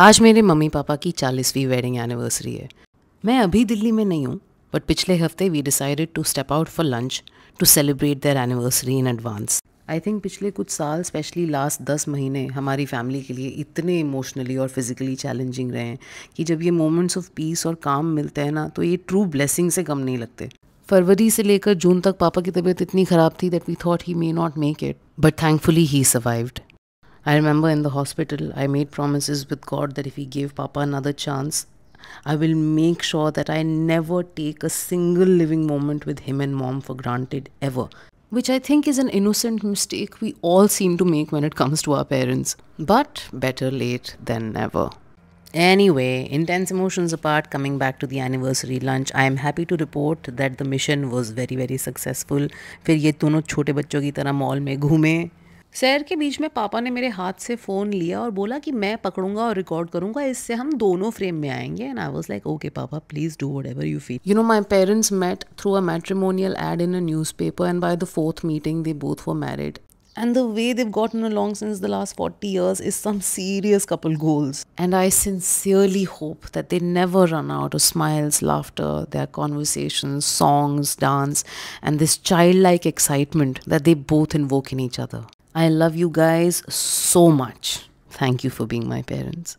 आज मेरे mummy papa की चालीसवीं वेडिंग एनिवर्सरी है मैं अभी दिल्ली में नहीं हूँ बट पिछले हफ्ते we decided to step out for lunch to celebrate their anniversary in advance I think पिछले कुछ साल स्पेशली लास्ट दस महीने हमारी फैमिली के लिए इतने इमोशनली और फिजिकली चैलेंजिंग रहे हैं कि जब ये मोमेंट्स ऑफ पीस और काम मिलते हैं ना तो ये ट्रू ब्लेसिंग से कम नहीं लगते फरवरी से लेकर जून तक पापा की तबीयत इतनी ख़राब थी that we thought he may not make it but thankfully he survived I remember in the hospital, I made promises with God that if He gave Papa another chance, I will make sure that I never take a single living moment with him and mom for granted ever. Which I think is an innocent mistake we all seem to make when it comes to our parents. But better late than never. Anyway, intense emotions apart, coming back to the anniversary lunch, I am happy to report that the mission was very very successful. फिर ये दोनों छोटे बच्चों की तरह mall में घूमे सैर के बीच में पापा ने मेरे हाथ से फ़ोन लिया और बोला कि मैं पकड़ूंगा और रिकॉर्ड करूंगा इससे हम दोनों फ्रेम में आएंगे and I was like okay papa please do whatever you feel you know my parents met through a matrimonial ad in a newspaper and by the fourth meeting they both for married and the way they've got in long since the last forty years is some serious couple goals and I sincerely hope that they never run out smiles laughter their conversation songs dance and this child like excitement that they both invoke in each other I love you guys so much. Thank you for being my parents.